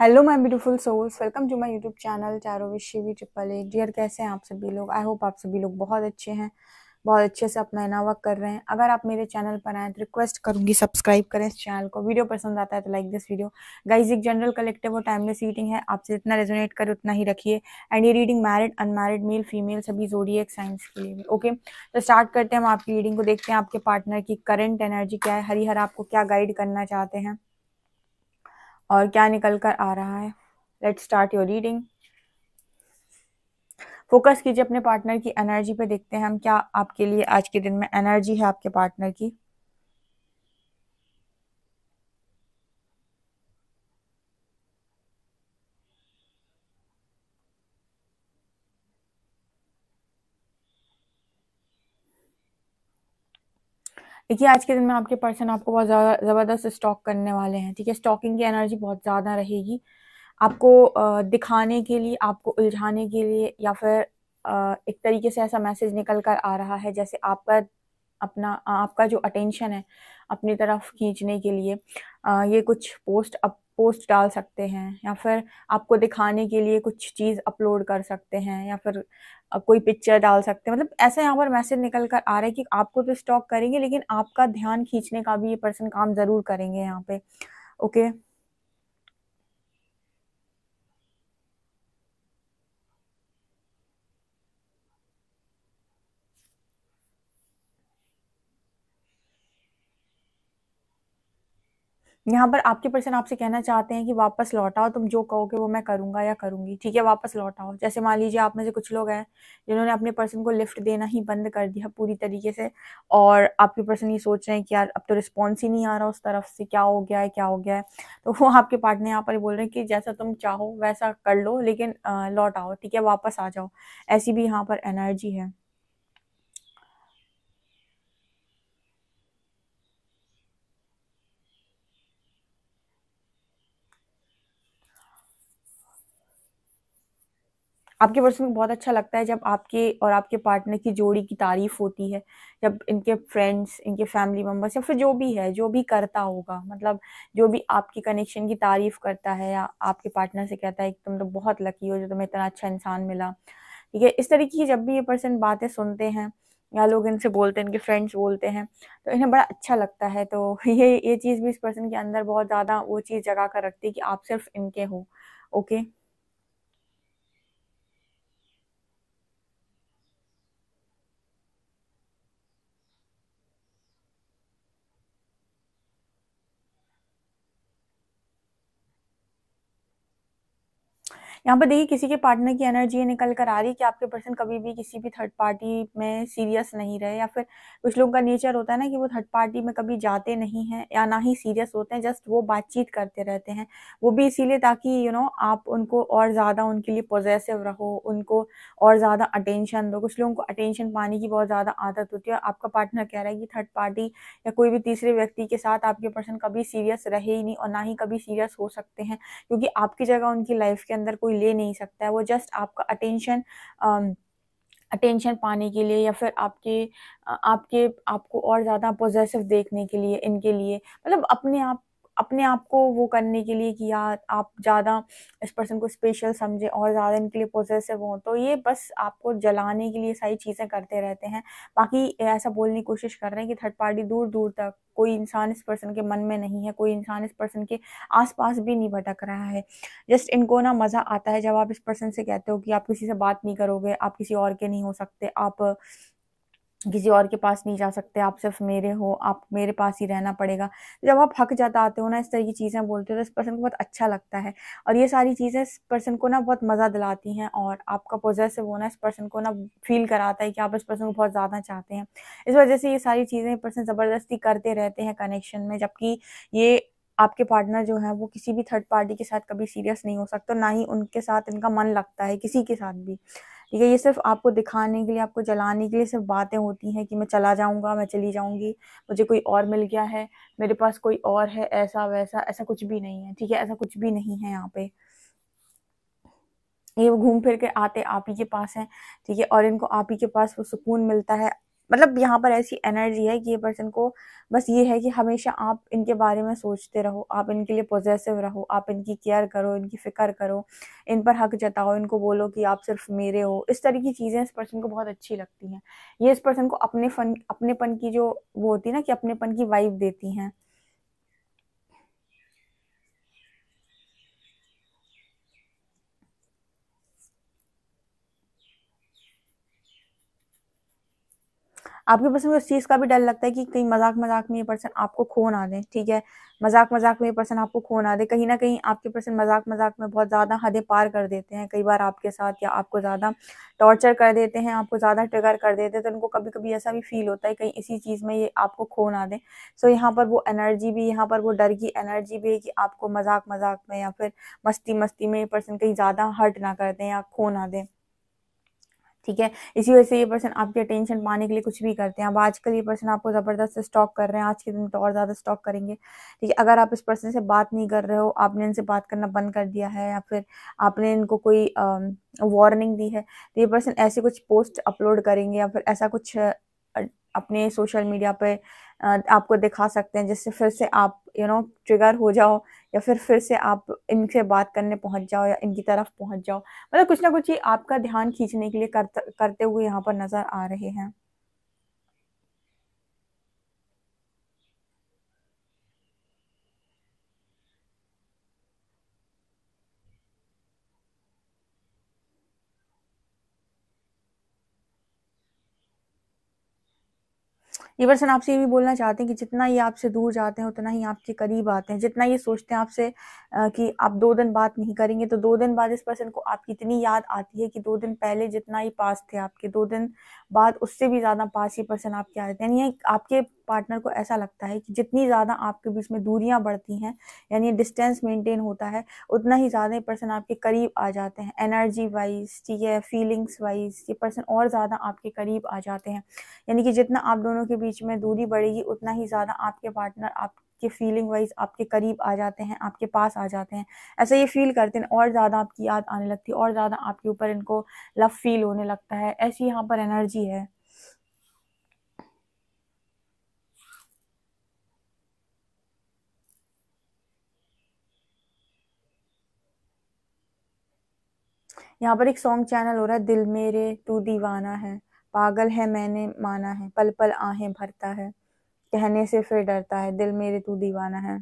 hello my beautiful souls welcome to my YouTube channel चारो विशीवी triple A dear कैसे हैं आप सभी लोग आई होप आप सभी लोग बहुत अच्छे हैं बहुत अच्छे से अपना इनावक कर रहे हैं अगर आप मेरे चैनल पर आए तो रिक्वेस्ट करूंगी सब्सक्राइब करें इस चैनल को वीडियो पसंद आता है तो लाइक दिस वीडियो गाइज एक जनरल कलेक्टिव और टाइमलेस रीडिंग है आपसे जितना रेजोनेट करें उतना ही रखिए एंड ये reading married unmarried male female सभी एक साइंस के लिए ओके तो स्टार्ट करते हैं हम आपकी रीडिंग को देखते हैं आपके पार्टनर की करेंट एनर्जी क्या है हर आपको क्या गाइड करना चाहते हैं और क्या निकल कर आ रहा है let start your reading focus कीजिए अपने पार्टनर की एनर्जी पे देखते हैं हम क्या आपके लिए आज के दिन में एनर्जी है आपके पार्टनर की देखिए आज के दिन में आपके पर्सन आपको बहुत ज़्यादा ज़बरदस्त स्टॉक करने वाले हैं ठीक है स्टॉकिंग की एनर्जी बहुत ज़्यादा रहेगी आपको दिखाने के लिए आपको उलझाने के लिए या फिर एक तरीके से ऐसा मैसेज निकल कर आ रहा है जैसे आपका अपना आपका जो अटेंशन है अपनी तरफ खींचने के लिए ये कुछ पोस्ट अब पोस्ट डाल सकते हैं या फिर आपको दिखाने के लिए कुछ चीज़ अपलोड कर सकते हैं या फिर कोई पिक्चर डाल सकते हैं मतलब ऐसा यहाँ पर मैसेज निकल कर आ रहा है कि आपको तो स्टॉक करेंगे लेकिन आपका ध्यान खींचने का भी ये पर्सन काम ज़रूर करेंगे यहाँ पे ओके यहाँ पर आपके पर्सन आपसे कहना चाहते हैं कि वापस लौट आओ तुम जो कहोगे वो मैं करूंगा या करूंगी ठीक है वापस लौट आओ जैसे मान लीजिए आप में से कुछ लोग हैं जिन्होंने अपने पर्सन को लिफ्ट देना ही बंद कर दिया पूरी तरीके से और आपके पर्सन ये सोच रहे हैं कि यार अब तो रिस्पॉन्स ही नहीं आ रहा उस तरफ से क्या हो गया है क्या हो गया है तो वो आपके पार्टनर यहाँ पर बोल रहे हैं कि जैसा तुम चाहो वैसा कर लो लेकिन लौट आओ ठीक है वापस आ जाओ ऐसी भी यहाँ पर एनर्जी है आपके पर्सन को बहुत अच्छा लगता है जब आपके और आपके पार्टनर की जोड़ी की तारीफ होती है जब इनके फ्रेंड्स इनके फैमिली मेम्बर्स या फिर जो भी है जो भी करता होगा मतलब जो भी आपकी कनेक्शन की तारीफ करता है या आपके पार्टनर से कहता है कि तुम तो बहुत लकी हो जो तुम्हें इतना अच्छा इंसान मिला ठीक है इस तरीके की जब भी ये पर्सन बातें सुनते हैं या लोग इनसे बोलते हैं इनके फ्रेंड्स बोलते हैं तो इन्हें बड़ा अच्छा लगता है तो ये ये चीज़ भी इस पर्सन के अंदर बहुत ज़्यादा वो चीज़ जगा कर रखती है कि आप सिर्फ इनके हो ओके यहाँ पर देखिए किसी के पार्टनर की एनर्जी ये निकल कर आ रही है कि आपके पर्सन कभी भी किसी भी थर्ड पार्टी में सीरियस नहीं रहे या फिर कुछ लोगों का नेचर होता है ना कि वो थर्ड पार्टी में कभी जाते नहीं हैं या ना ही सीरियस होते हैं जस्ट वो बातचीत करते रहते हैं वो भी इसीलिए ताकि यू नो आप उनको और ज़्यादा उनके लिए पॉजिटिव रहो उनको और ज़्यादा अटेंशन दो कुछ लोगों को अटेंशन पाने की बहुत ज़्यादा आदत होती है आपका पार्टनर कह रहा है कि थर्ड पार्टी या कोई भी तीसरे व्यक्ति के साथ आपके पर्सन कभी सीरियस रहे ही नहीं और ना ही कभी सीरियस हो सकते हैं क्योंकि आपकी जगह उनकी लाइफ के अंदर कोई कोई ले नहीं सकता है वो जस्ट आपका अटेंशन अटेंशन पाने के लिए या फिर आपके आपके आपको और ज़्यादा पॉजिटिव देखने के लिए इनके लिए मतलब अपने आप अपने आप को वो करने के लिए कि यार आप ज़्यादा इस पर्सन को स्पेशल समझे और ज़्यादा इनके लिए पॉजिटिव हों तो ये बस आपको जलाने के लिए सारी चीज़ें करते रहते हैं बाकी ऐसा बोलने की कोशिश कर रहे हैं कि थर्ड पार्टी दूर दूर तक कोई इंसान इस पर्सन के मन में नहीं है कोई इंसान इस पर्सन के आसपास भी नहीं भटक रहा है जस्ट इनको ना मज़ा आता है जब आप इस पर्सन से कहते हो कि आप किसी से बात नहीं करोगे आप किसी और के नहीं हो सकते आप किसी और के पास नहीं जा सकते आप सिर्फ मेरे हो आप मेरे पास ही रहना पड़ेगा जब आप हक जताते हो ना इस तरह की चीज़ें बोलते हो तो इस पर्सन को बहुत अच्छा लगता है और ये सारी चीज़ें इस पर्सन को ना बहुत मज़ा दिलाती हैं और आपका पोजेसिव होना इस पर्सन को ना फील कराता है कि आप इस पर्सन को बहुत ज़्यादा चाहते हैं इस वजह से ये सारी चीज़ें पर्सन ज़बरदस्ती करते रहते हैं कनेक्शन में जबकि ये आपके पार्टनर जो है वो किसी भी थर्ड पार्टी के साथ कभी सीरियस नहीं हो सकता ना ही उनके साथ इनका मन लगता है किसी के साथ भी ठीक है ये सिर्फ आपको दिखाने के लिए आपको जलाने के लिए सिर्फ बातें होती हैं कि मैं चला जाऊंगा मैं चली जाऊंगी मुझे कोई और मिल गया है मेरे पास कोई और है ऐसा वैसा ऐसा कुछ भी नहीं है ठीक है ऐसा कुछ भी नहीं है यहाँ पे ये वो घूम फिर के आते आप ही के पास हैं ठीक है और इनको आप ही के पास वो सुकून मिलता है मतलब यहाँ पर ऐसी एनर्जी है कि ये पर्सन को बस ये है कि हमेशा आप इनके बारे में सोचते रहो आप इनके लिए पॉजिटिव रहो आप इनकी केयर करो इनकी फ़िक्र करो इन पर हक जताओ इनको बोलो कि आप सिर्फ मेरे हो इस तरह की चीज़ें इस पर्सन को बहुत अच्छी लगती हैं ये इस पर्सन को अपने फन अपनेपन की जो वो होती है ना कि अपनेपन की वाइब देती हैं आपके पर्सन को इस चीज़ का भी डर लगता है कि कहीं मजाक मजाक में ये पर्सन आपको खो ना दे ठीक है मजाक मजाक में ये पर्सन आपको खो ना दे कहीं ना कहीं आपके पर्सन मजाक मजाक में बहुत ज़्यादा हदें पार कर देते हैं कई बार आपके साथ या आपको ज़्यादा टॉर्चर कर देते हैं आपको ज़्यादा ट्रिगर कर देते हैं तो उनको कभी कभी ऐसा भी फील होता है कहीं इसी चीज़ में ये आपको खो ना दे सो यहाँ पर वो एनर्जी भी यहाँ पर वो डर की एनर्जी भी है कि आपको मजाक मजाक में या फिर मस्ती मस्ती में ये पर्सन कहीं ज़्यादा हर्ट ना कर दें या खो ना दें ठीक है इसी वजह से ये पर्सन आपकी अटेंशन पाने के लिए कुछ भी करते हैं अब आजकल ये पर्सन आपको ज़बरदस्त स्टॉक कर रहे हैं आज के दिन तो और ज़्यादा स्टॉक करेंगे ठीक है अगर आप इस पर्सन से बात नहीं कर रहे हो आपने इनसे बात करना बंद कर दिया है या फिर आपने इनको कोई वार्निंग दी है तो ये पर्सन ऐसे कुछ पोस्ट अपलोड करेंगे या फिर ऐसा कुछ अपने सोशल मीडिया पे आपको दिखा सकते हैं जिससे फिर से आप यू नो ट्रिगर हो जाओ या फिर फिर से आप इनसे बात करने पहुंच जाओ या इनकी तरफ पहुंच जाओ मतलब कुछ ना कुछ ही आपका ध्यान खींचने के लिए करते करते हुए यहाँ पर नज़र आ रहे हैं यूवर्सन आपसे ये भी बोलना चाहते हैं कि जितना ये आपसे दूर जाते हैं उतना ही आपके करीब आते हैं जितना ये सोचते हैं आपसे कि आप दो दिन बात नहीं करेंगे तो दो दिन बाद इस पर्सन को आपकी इतनी याद आती है कि दो दिन पहले जितना ही पास थे आपके दो दिन बाद उससे भी ज़्यादा पास ये पर्सन आपके आ जाते हैं यानी आपके पार्टनर को ऐसा लगता है कि जितनी ज़्यादा आपके बीच में दूरियां बढ़ती हैं यानी डिस्टेंस मेंटेन होता है उतना ही ज़्यादा पर्सन आपके करीब आ जाते हैं एनर्जी वाइज ठीक है फीलिंग्स वाइज ये पर्सन और ज़्यादा आपके करीब आ जाते हैं यानी कि जितना आप दोनों के बीच में दूरी बढ़ेगी उतना ही ज़्यादा आपके पार्टनर आप आपके फीलिंग वाइज आपके करीब आ जाते हैं आपके पास आ जाते हैं ऐसा ये फील करते हैं और ज़्यादा आपकी याद आने लगती है और ज़्यादा आपके ऊपर इनको लव फील होने लगता है ऐसी यहाँ पर एनर्जी है यहाँ पर एक सॉन्ग चैनल हो रहा है दिल मेरे तू दीवाना है पागल है मैंने माना है पल पल आहें भरता है कहने से फिर डरता है दिल मेरे तू दीवाना है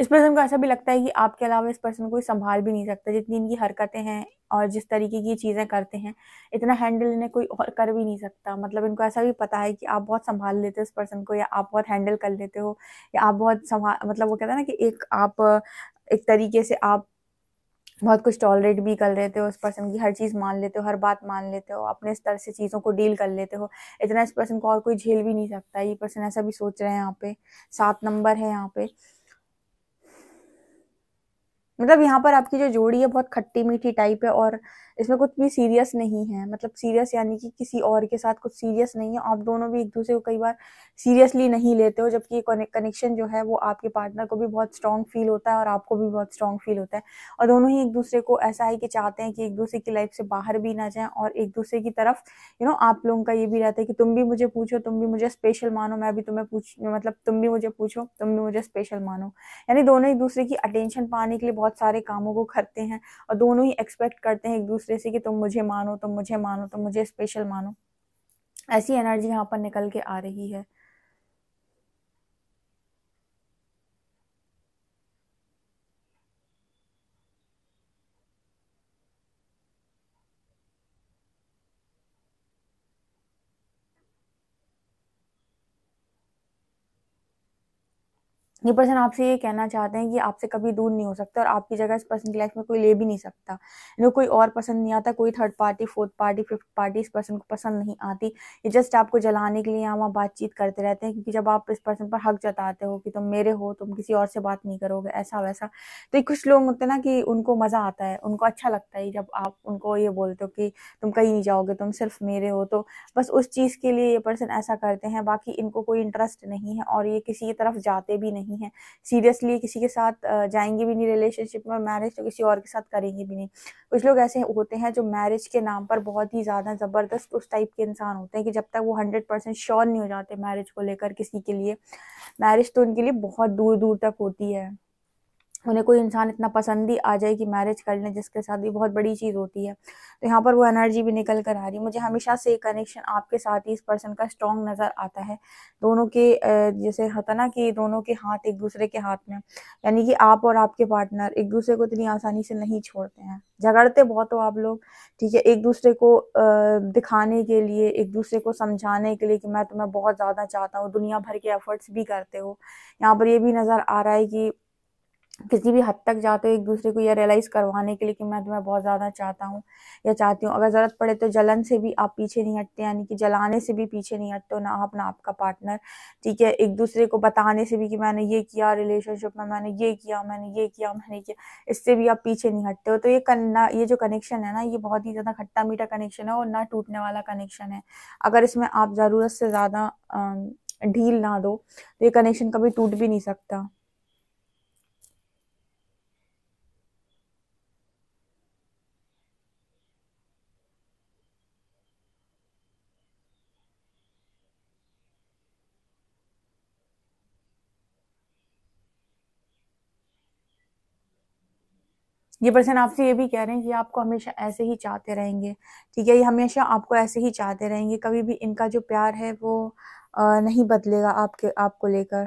इस पर्सन को ऐसा भी लगता है कि आपके अलावा इस पर्सन कोई संभाल भी नहीं सकता जितनी इनकी हरकतें हैं और जिस तरीके की चीज़ें करते हैं इतना हैंडल इन्हें कोई और कर भी नहीं सकता मतलब इनको ऐसा भी पता है कि आप बहुत संभाल लेते हो उस पर्सन को या आप बहुत हैंडल कर लेते हो या आप बहुत संभाल मतलब वो कहता है ना कि एक आप एक तरीके से आप बहुत कुछ टॉलरेट भी कर लेते हो उस पर्सन की हर चीज़ मान लेते हो हर बात मान लेते हो अपने स्तर से चीज़ों को डील कर लेते हो इतना इस पर्सन को और कोई झेल भी नहीं सकता ये पर्सन ऐसा भी सोच रहे हैं यहाँ पे सात नंबर है यहाँ पे मतलब यहाँ पर आपकी जो जोड़ी है बहुत खट्टी मीठी टाइप है और इसमें कुछ भी सीरियस नहीं है मतलब सीरियस यानी कि किसी और के साथ कुछ सीरियस नहीं है आप दोनों भी एक दूसरे को कई बार सीरियसली नहीं लेते हो जबकि कनेक्शन जो है वो आपके पार्टनर को भी बहुत स्ट्रॉन्ग फील होता है और आपको भी बहुत स्ट्रॉन्ग फील होता है और दोनों ही एक दूसरे को ऐसा है कि चाहते हैं कि एक दूसरे की लाइफ से बाहर भी ना जाए और एक दूसरे की तरफ यू नो आप लोगों का ये भी रहता है कि तुम भी मुझे पूछो तुम भी मुझे स्पेशल मानो मैं भी तुम्हें पूछ मतलब तुम भी मुझे पूछो तुम भी मुझे स्पेशल मानो यानी दोनों एक दूसरे की अटेंशन पाने के लिए बहुत सारे कामों को करते हैं और दोनों ही एक्सपेक्ट करते हैं एक दूसरे दूसरे से कि तुम मुझे मानो तुम मुझे मानो तुम मुझे स्पेशल मानो ऐसी एनर्जी यहाँ पर निकल के आ रही है ये पर्सन आपसे ये कहना चाहते हैं कि आपसे कभी दूर नहीं हो सकता और आपकी जगह इस पर्सन की लाइफ में कोई ले भी नहीं सकता इन्हें कोई और पसंद नहीं आता कोई third party fourth party fifth party इस पर्सन को पसंद नहीं आती ये जस्ट आपको जलाने के लिए यहाँ वहाँ बातचीत करते रहते हैं क्योंकि जब आप इस पर्सन पर हक जताते हो कि तुम मेरे हो तुम किसी और से बात नहीं करोगे ऐसा वैसा तो ये कुछ लोग होते हैं ना कि उनको मज़ा आता है उनको अच्छा लगता है जब आप उनको ये बोलते हो कि तुम कहीं नहीं जाओगे तुम सिर्फ मेरे हो तो बस उस चीज़ के लिए ये पर्सन ऐसा करते हैं बाकी इनको कोई इंटरेस्ट नहीं है और ये किसी की तरफ जाते भी नहीं नहीं है सीरियसली किसी के साथ जाएंगे भी नहीं रिलेशनशिप में मैरिज तो किसी और के साथ करेंगे भी नहीं कुछ लोग ऐसे होते हैं जो मैरिज के नाम पर बहुत ही ज़्यादा ज़बरदस्त उस टाइप के इंसान होते हैं कि जब तक वो हंड्रेड परसेंट श्योर नहीं हो जाते मैरिज को लेकर किसी के लिए मैरिज तो उनके लिए बहुत दूर दूर तक होती है उन्हें कोई इंसान इतना पसंद ही आ जाए कि मैरिज कर लें जिसके साथ ये बहुत बड़ी चीज़ होती है तो यहाँ पर वो एनर्जी भी निकल कर आ रही है मुझे हमेशा से कनेक्शन आपके साथ ही इस पर्सन का स्ट्रॉन्ग नज़र आता है दोनों के जैसे होता ना कि दोनों के हाथ एक दूसरे के हाथ में यानी कि आप और आपके पार्टनर एक दूसरे को इतनी आसानी से नहीं छोड़ते हैं झगड़ते बहुत हो आप लोग ठीक है एक दूसरे को दिखाने के लिए एक दूसरे को समझाने के लिए कि मैं तुम्हें बहुत ज़्यादा चाहता हूँ दुनिया भर के एफर्ट्स भी करते हो यहाँ पर ये भी नज़र आ रहा है कि किसी भी हद तक जाते हो एक दूसरे को यह रियलाइज़ करवाने के लिए कि मैं तुम्हें बहुत ज़्यादा चाहता हूँ या चाहती हूँ अगर ज़रूरत पड़े तो जलन से भी आप पीछे नहीं हटते यानी कि जलाने से भी पीछे नहीं हटते हो ना आप ना आपका पार्टनर ठीक है एक दूसरे को बताने से भी कि मैंने ये किया रिलेशनशिप में मैंने ये किया मैंने ये किया मैंने किया इससे भी आप पीछे नहीं हटते हो तो ये करना ये जो कनेक्शन है ना ये बहुत ही ज़्यादा खट्टा मीठा कनेक्शन है और ना टूटने वाला कनेक्शन है अगर इसमें आप ज़रूरत से ज़्यादा ढील ना दो तो ये कनेक्शन कभी टूट भी नहीं सकता ये पर्सन आपसे ये भी कह रहे हैं कि आपको हमेशा ऐसे ही चाहते रहेंगे ठीक है ये हमेशा आपको ऐसे ही चाहते रहेंगे कभी भी इनका जो प्यार है वो नहीं बदलेगा आपके आपको लेकर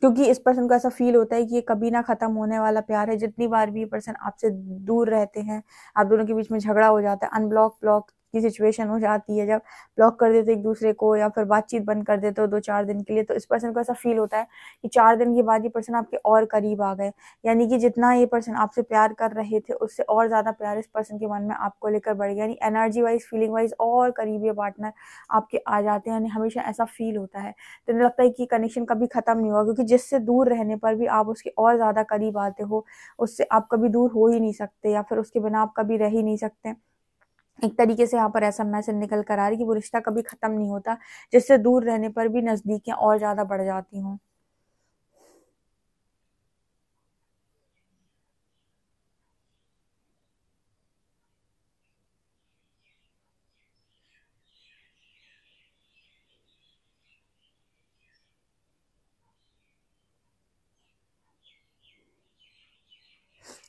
क्योंकि इस पर्सन को ऐसा फील होता है कि ये कभी ना खत्म होने वाला प्यार है जितनी बार भी ये पर्सन आपसे दूर रहते हैं आप दोनों के बीच में झगड़ा हो जाता है अनब्लॉक ब्लॉक की सिचुएशन हो जाती है जब ब्लॉक कर देते एक दूसरे को या फिर बातचीत बंद कर देते हो दो चार दिन के लिए तो इस पर्सन को ऐसा फील होता है कि चार दिन के बाद ये पर्सन आपके और करीब आ गए यानी कि जितना ये पर्सन आपसे प्यार कर रहे थे उससे और ज़्यादा प्यार इस पर्सन के मन में आपको लेकर बढ़ गया यानी एनर्जी वाइज फीलिंग वाइज और करीब ये पार्टनर आपके आ जाते हैं यानी हमेशा ऐसा फील होता है तो मुझे लगता है कि कनेक्शन कभी ख़त्म नहीं होगा क्योंकि जिससे दूर रहने पर भी आप उसके और ज़्यादा करीब आते हो उससे आप कभी दूर हो ही नहीं सकते या फिर उसके बिना आप कभी रह ही नहीं सकते एक तरीके से यहाँ पर ऐसा मैसेज निकल कर आ रही है कि वो रिश्ता कभी ख़त्म नहीं होता जिससे दूर रहने पर भी नजदीकियां और ज़्यादा बढ़ जाती हूँ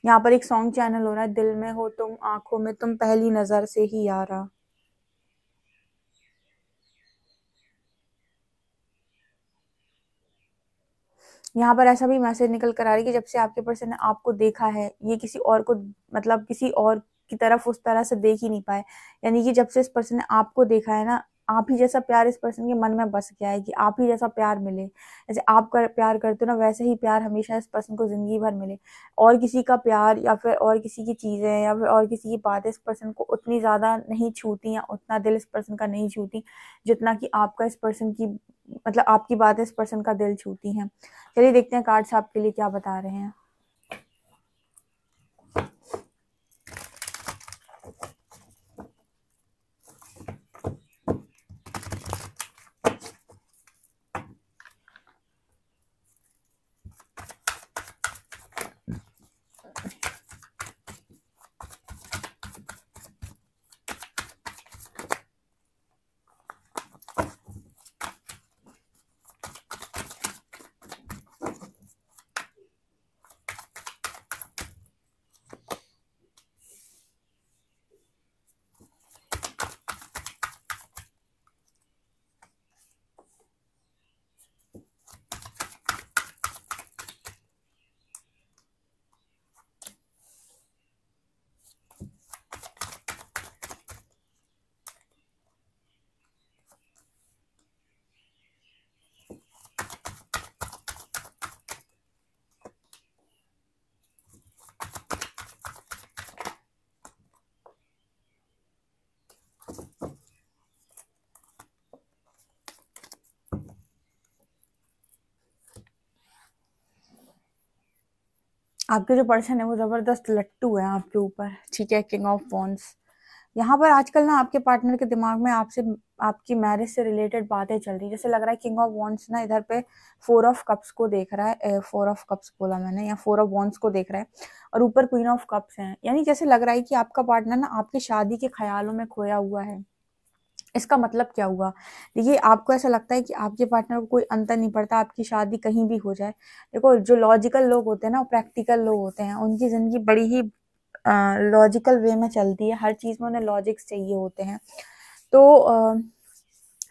यहाँ पर एक सॉन्ग चैनल हो रहा है दिल में हो तुम आंखों में तुम पहली नजर से ही यारा यहाँ पर ऐसा भी मैसेज निकल कर आ रही है कि जब से आपके पर्सन ने आपको देखा है ये किसी और को मतलब किसी और की तरफ उस तरह से देख ही नहीं पाए यानी कि जब से इस पर्सन ने आपको देखा है ना आप ही जैसा प्यार इस पर्सन के मन में बस गया है कि आप ही जैसा प्यार मिले जैसे आप कर, प्यार करते हो ना वैसे ही प्यार हमेशा इस पर्सन को ज़िंदगी भर मिले और किसी का प्यार या फिर और किसी की चीज़ें या फिर और किसी की बातें इस पर्सन को उतनी ज़्यादा नहीं छूती या उतना दिल इस पर्सन का नहीं छूती जितना कि आपका इस पर्सन की मतलब आपकी बातें इस पर्सन का दिल छूती हैं चलिए देखते हैं कार्ड्स आपके लिए क्या बता रहे हैं आपके जो पर्सन है वो ज़बरदस्त लट्टू है आपके ऊपर ठीक है किंग ऑफ फोन्स यहाँ पर आजकल ना आपके पार्टनर के दिमाग में आपसे आपकी मैरिज से रिलेटेड बातें चल रही जैसे लग रहा है किंग ऑफ वॉन्ट्स ना इधर पे फोर ऑफ कप्स को देख रहा है फोर ऑफ कप्स बोला मैंने या फोर ऑफ वॉन्ट्स को देख रहा है और ऊपर क्वीन ऑफ कप्स हैं यानी जैसे लग रहा है कि आपका पार्टनर ना आपकी शादी के ख्यालों में खोया हुआ है इसका मतलब क्या हुआ देखिए आपको ऐसा लगता है कि आपके पार्टनर को कोई अंतर नहीं पड़ता आपकी शादी कहीं भी हो जाए देखो जो लॉजिकल लोग होते हैं ना वो प्रैक्टिकल लोग होते हैं उनकी ज़िंदगी बड़ी ही लॉजिकल वे में चलती है हर चीज़ में उन्हें लॉजिक्स चाहिए होते हैं तो आ,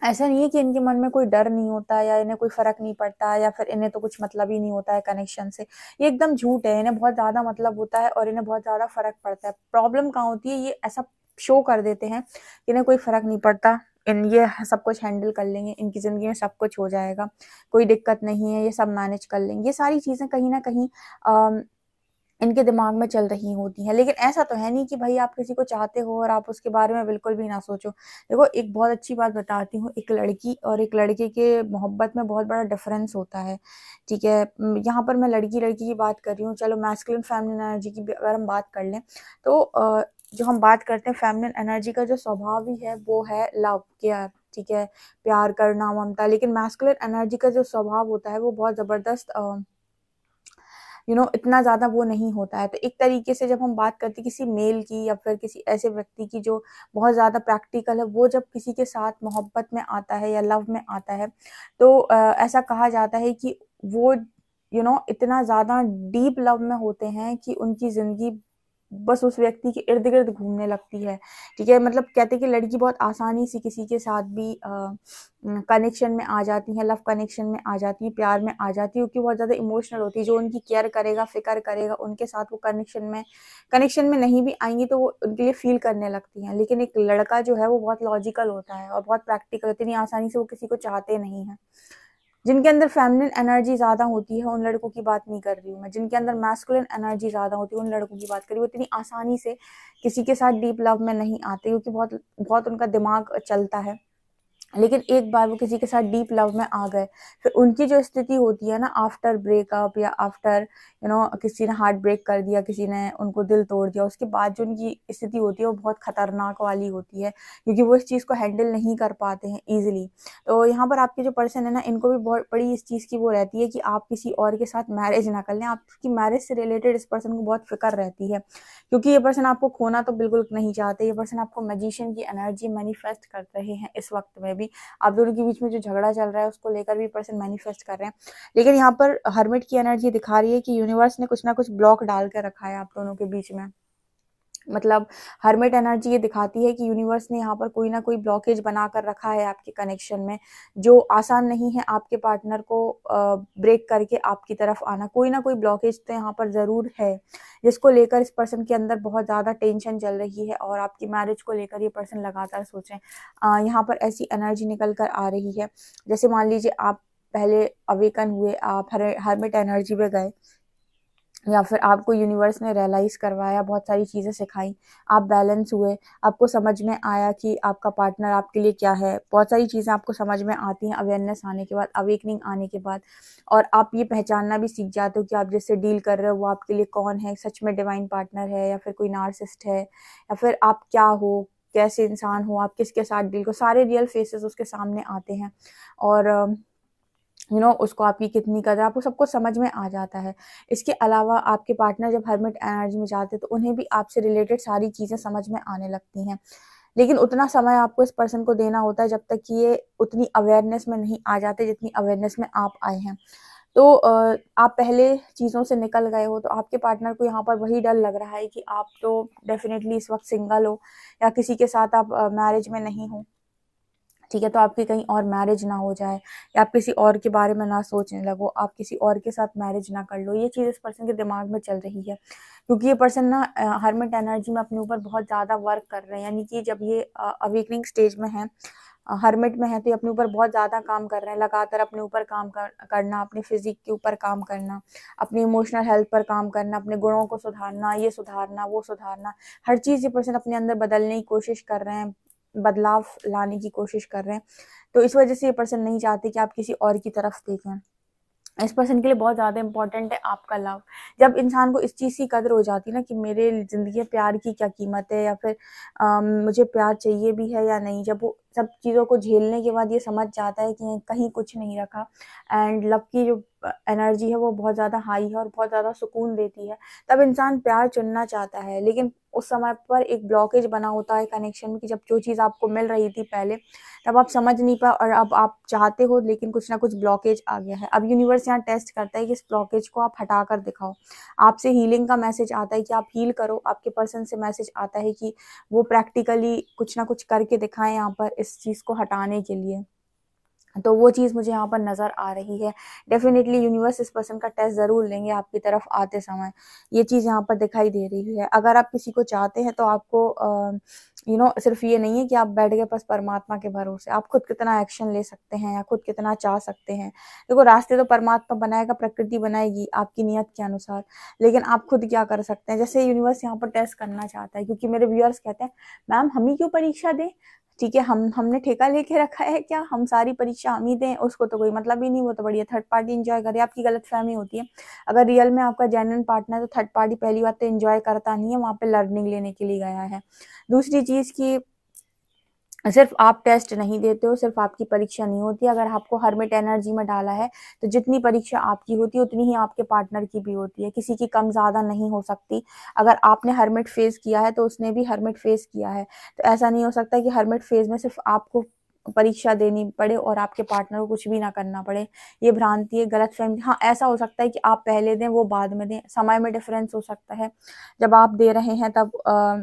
ऐसा नहीं है कि इनके मन में कोई डर नहीं होता या इन्हें कोई फ़र्क नहीं पड़ता या फिर इन्हें तो कुछ मतलब ही नहीं होता है कनेक्शन से ये एकदम झूठ है इन्हें बहुत ज़्यादा मतलब होता है और इन्हें बहुत ज़्यादा फ़र्क पड़ता है प्रॉब्लम कहाँ होती है ये ऐसा शो कर देते हैं इन्हें कोई फर्क नहीं पड़ता इन ये सब कुछ हैंडल कर लेंगे इनकी ज़िंदगी में सब कुछ हो जाएगा कोई दिक्कत नहीं है ये सब मैनेज कर लेंगे ये सारी चीज़ें कहीं ना कहीं इनके दिमाग में चल रही होती हैं लेकिन ऐसा तो है नहीं कि भाई आप किसी को चाहते हो और आप उसके बारे में बिल्कुल भी ना सोचो देखो एक बहुत अच्छी बात बताती हूँ एक लड़की और एक लड़के के मोहब्बत में बहुत बड़ा डिफरेंस होता है ठीक है यहाँ पर मैं लड़की लड़की की बात कर रही हूँ चलो मैस्कुलिन फैमिली एनर्जी की अगर हम बात कर लें तो जो हम बात करते हैं फेमिनिन एनर्जी का जो स्वभाव ही है वो है लव केयर ठीक है प्यार करना ममता लेकिन मैस्कुलर एनर्जी का जो स्वभाव होता है वो बहुत ज़बरदस्त यू you नो know, इतना ज़्यादा वो नहीं होता है तो एक तरीके से जब हम बात करते किसी मेल की या फिर किसी ऐसे व्यक्ति की जो बहुत ज़्यादा प्रैक्टिकल है वो जब किसी के साथ मोहब्बत में आता है या लव में आता है तो आ, ऐसा कहा जाता है कि वो यू you नो know, इतना ज़्यादा डीप लव में होते हैं कि उनकी ज़िंदगी बस उस व्यक्ति के इर्द गिर्द घूमने लगती है ठीक है मतलब कहते हैं कि लड़की बहुत आसानी से किसी के साथ भी कनेक्शन में आ जाती है लव कनेक्शन में आ जाती है प्यार में आ जाती है क्योंकि बहुत ज़्यादा इमोशनल होती है जो उनकी केयर करेगा फिकर करेगा उनके साथ वो कनेक्शन में कनेक्शन में नहीं भी आएंगी तो वो उनके लिए फील करने लगती हैं लेकिन एक लड़का जो है वो बहुत लॉजिकल होता है और बहुत प्रैक्टिकल होती है इतनी आसानी से वो किसी को चाहते नहीं हैं जिनके अंदर फेमिनिन एनर्जी ज़्यादा होती है उन लड़कों की बात नहीं कर रही हूँ मैं जिनके अंदर मैस्कुलिन एनर्जी ज़्यादा होती है उन लड़कों की बात कर रही हूँ इतनी आसानी से किसी के साथ डीप लव में नहीं आते क्योंकि बहुत बहुत उनका दिमाग चलता है लेकिन एक बार वो किसी के साथ डीप लव में आ गए फिर उनकी जो स्थिति होती है ना आफ्टर ब्रेकअप या आफ्टर यू नो किसी ने हार्ट ब्रेक कर दिया किसी ने उनको दिल तोड़ दिया उसके बाद जो उनकी स्थिति होती है वो बहुत खतरनाक वाली होती है क्योंकि वो इस चीज़ को हैंडल नहीं कर पाते हैं ईजिली तो यहाँ पर आपके जो पर्सन है ना इनको भी बहुत बड़ी इस चीज़ की वो रहती है कि आप किसी और के साथ मैरिज ना कर लें आपकी मैरिज से रिलेटेड इस पर्सन को बहुत फिक्र रहती है क्योंकि ये पर्सन आपको खोना तो बिल्कुल नहीं चाहते ये पर्सन आपको मैजिशियन की एनर्जी मैनिफेस्ट कर रहे हैं इस वक्त में भी आप दोनों के बीच में जो झगड़ा चल रहा है उसको लेकर भी पर्सन मैनिफेस्ट कर रहे हैं लेकिन यहाँ पर हर्मिट की एनर्जी दिखा रही है कि यूनिवर्स ने कुछ ना कुछ ब्लॉक डाल कर रखा है आप दोनों के बीच में मतलब हर्मेट एनर्जी ये दिखाती है कि यूनिवर्स ने यहाँ पर कोई ना कोई ब्लॉकेज बना कर रखा है आपके कनेक्शन में जो आसान नहीं है आपके पार्टनर को ब्रेक करके आपकी तरफ आना कोई ना कोई ब्लॉकेज तो यहाँ पर ज़रूर है जिसको लेकर इस पर्सन के अंदर बहुत ज़्यादा टेंशन चल रही है और आपकी मैरिज को लेकर ये पर्सन लगातार सोचें यहाँ पर ऐसी एनर्जी निकल कर आ रही है जैसे मान लीजिए आप पहले अवेकन हुए आप हर हर्मेट एनर्जी में गए या फिर आपको यूनिवर्स ने रियलाइज़ करवाया बहुत सारी चीज़ें सिखाई आप बैलेंस हुए आपको समझ में आया कि आपका पार्टनर आपके लिए क्या है बहुत सारी चीज़ें आपको समझ में आती हैं अवेयरनेस आने के बाद अवेकनिंग आने के बाद और आप ये पहचानना भी सीख जाते हो कि आप जिससे डील कर रहे हो वो आपके लिए कौन है सच में डिवाइन पार्टनर है या फिर कोई नार्सिस्ट है या फिर आप क्या हो कैसे इंसान हो आप किसके साथ डील को सारे रियल फेसेस उसके सामने आते हैं और यू you नो know, उसको आपकी कितनी कदर आपको सबको समझ में आ जाता है इसके अलावा आपके पार्टनर जब हरमिट एनर्जी में जाते हैं तो उन्हें भी आपसे रिलेटेड सारी चीज़ें समझ में आने लगती हैं लेकिन उतना समय आपको इस पर्सन को देना होता है जब तक कि ये उतनी अवेयरनेस में नहीं आ जाते जितनी अवेयरनेस में आप आए हैं तो आप पहले चीज़ों से निकल गए हो तो आपके पार्टनर को यहाँ पर वही डर लग रहा है कि आप तो डेफिनेटली इस वक्त सिंगल हो या किसी के साथ आप मैरिज में नहीं हो ठीक है तो आपकी कहीं और मैरिज ना हो जाए या आप किसी और के बारे में ना सोचने लगो आप किसी और के साथ मैरिज ना कर लो ये चीज़ इस पर्सन के दिमाग में चल रही है क्योंकि ये पर्सन ना हर्मिट एनर्जी में अपने ऊपर बहुत ज़्यादा वर्क कर रहे हैं यानी कि जब ये अवेकनिंग स्टेज में है हर्मिट में है तो ये अपने ऊपर बहुत ज़्यादा काम कर रहे हैं लगातार अपने ऊपर काम कर, करना अपने फिजिक के ऊपर काम करना अपने इमोशनल हेल्थ पर काम करना अपने गुणों को सुधारना ये सुधारना वो सुधारना हर चीज़ ये पर्सन अपने अंदर बदलने की कोशिश कर रहे हैं बदलाव लाने की कोशिश कर रहे हैं तो इस वजह से ये पर्सन नहीं चाहते कि आप किसी और की तरफ देखें इस पर्सन के लिए बहुत ज़्यादा इंपॉर्टेंट है आपका लव जब इंसान को इस चीज़ की कदर हो जाती है ना कि मेरे ज़िंदगी में प्यार की क्या कीमत है या फिर आ, मुझे प्यार चाहिए भी है या नहीं जब वो सब चीज़ों को झेलने के बाद ये समझ जाता है कि कहीं कुछ नहीं रखा एंड लव की जो एनर्जी है वो बहुत ज़्यादा हाई है और बहुत ज़्यादा सुकून देती है तब इंसान प्यार चुनना चाहता है लेकिन उस समय पर एक ब्लॉकेज बना होता है कनेक्शन में कि जब जो चीज़ आपको मिल रही थी पहले तब आप समझ नहीं पा और अब आप चाहते हो लेकिन कुछ ना कुछ ब्लॉकेज आ गया है अब यूनिवर्स यहाँ टेस्ट करता है कि इस ब्लॉकेज को आप हटा कर दिखाओ आपसे हीलिंग का मैसेज आता है कि आप हील करो आपके पर्सन से मैसेज आता है कि वो प्रैक्टिकली कुछ ना कुछ करके दिखाएं यहाँ पर इस चीज़ को हटाने के लिए तो वो चीज़ मुझे यहाँ पर नज़र आ रही है डेफिनेटली यूनिवर्स इस पर्सन का टेस्ट ज़रूर लेंगे आपकी तरफ आते समय ये चीज़ यहाँ पर दिखाई दे रही है अगर आप किसी को चाहते हैं तो आपको यू नो सिर्फ ये नहीं है कि आप बैठ गए बस परमात्मा के भरोसे आप खुद कितना एक्शन ले सकते हैं या खुद कितना चाह सकते हैं देखो रास्ते तो परमात्मा बनाएगा प्रकृति बनाएगी आपकी नीयत के अनुसार लेकिन आप खुद क्या कर सकते हैं जैसे यूनिवर्स यहाँ पर टेस्ट करना चाहता है क्योंकि मेरे व्यूअर्स कहते हैं मैम हम ही क्यों परीक्षा दें ठीक है हम हमने ठेका लेके रखा है क्या हम सारी परीक्षा हम ही दें उसको तो कोई मतलब ही नहीं वो तो बढ़िया थर्ड पार्टी इंजॉय करे आपकी गलत फहमी होती है अगर रियल में आपका जेनुअन पार्टनर तो थर्ड पार्टी पहली बार तो इंजॉय करता नहीं है वहाँ पे लर्निंग लेने के लिए गया है दूसरी चीज़ की सिर्फ आप टेस्ट नहीं देते हो सिर्फ आपकी परीक्षा नहीं होती अगर आपको हरमिट एनर्जी में डाला है तो जितनी परीक्षा आपकी होती है उतनी ही आपके पार्टनर की भी होती है किसी की कम ज़्यादा नहीं हो सकती अगर आपने हरमिट फेस किया है तो उसने भी हरमिट फेस किया है तो ऐसा नहीं हो सकता कि हरमिट फेज में सिर्फ आपको परीक्षा देनी पड़े और आपके पार्टनर को कुछ भी ना करना पड़े ये भ्रांति है गलत फहमी हाँ ऐसा हो सकता है कि आप पहले दें वो बाद में दें समय में डिफरेंस हो सकता है जब आप दे रहे हैं तब आ,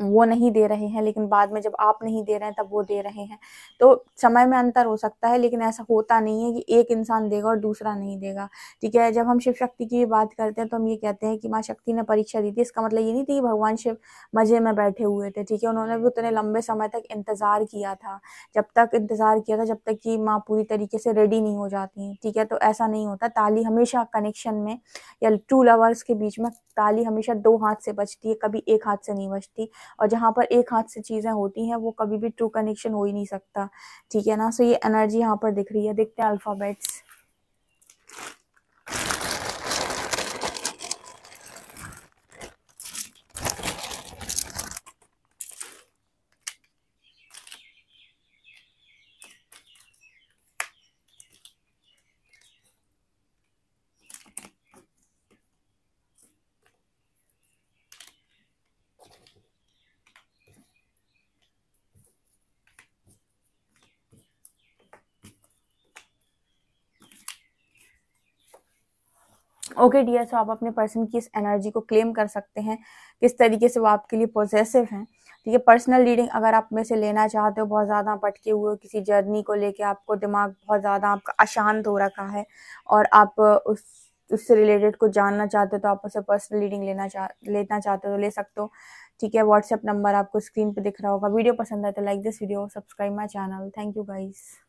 वो नहीं दे रहे हैं लेकिन बाद में जब आप नहीं दे रहे हैं तब वो दे रहे हैं तो समय में अंतर हो सकता है लेकिन ऐसा होता नहीं है कि एक इंसान देगा और दूसरा नहीं देगा ठीक है जब हम शिव शक्ति की भी बात करते हैं तो हम ये कहते हैं कि माँ शक्ति ने परीक्षा दी थी इसका मतलब ये नहीं थी कि भगवान शिव मज़े में बैठे हुए थे ठीक है उन्होंने भी उतने लंबे समय तक इंतज़ार किया था जब तक इंतज़ार किया था जब तक कि माँ पूरी तरीके से रेडी नहीं हो जाती ठीक है तो ऐसा नहीं होता ताली हमेशा कनेक्शन में या टू लवर्स के बीच में ताली हमेशा दो हाथ से बजती है कभी एक हाथ से नहीं बजती और जहाँ पर एक हाथ से चीज़ें होती हैं वो कभी भी ट्रू कनेक्शन हो ही नहीं सकता ठीक है ना सो ये एनर्जी यहाँ पर दिख रही है देखते हैं अल्फ़ाबेट्स ओके डियर सो आप अपने पर्सन की इस एनर्जी को क्लेम कर सकते हैं किस तरीके से वो आपके लिए पॉजिटिव हैं ठीक है पर्सनल रीडिंग अगर आप में से लेना चाहते हो बहुत ज़्यादा पटके हुए किसी जर्नी को लेके आपको दिमाग बहुत ज़्यादा आपका अशांत हो रखा है और आप उस उससे रिलेटेड कुछ जानना चाहते हो तो आप उसे पर्सनल रीडिंग लेना चाह लेना चाहते हो तो ले सकते हो ठीक है व्हाट्सएप नंबर आपको स्क्रीन पर दिख रहा होगा वीडियो पसंद आए तो like this video subscribe my channel thank you guys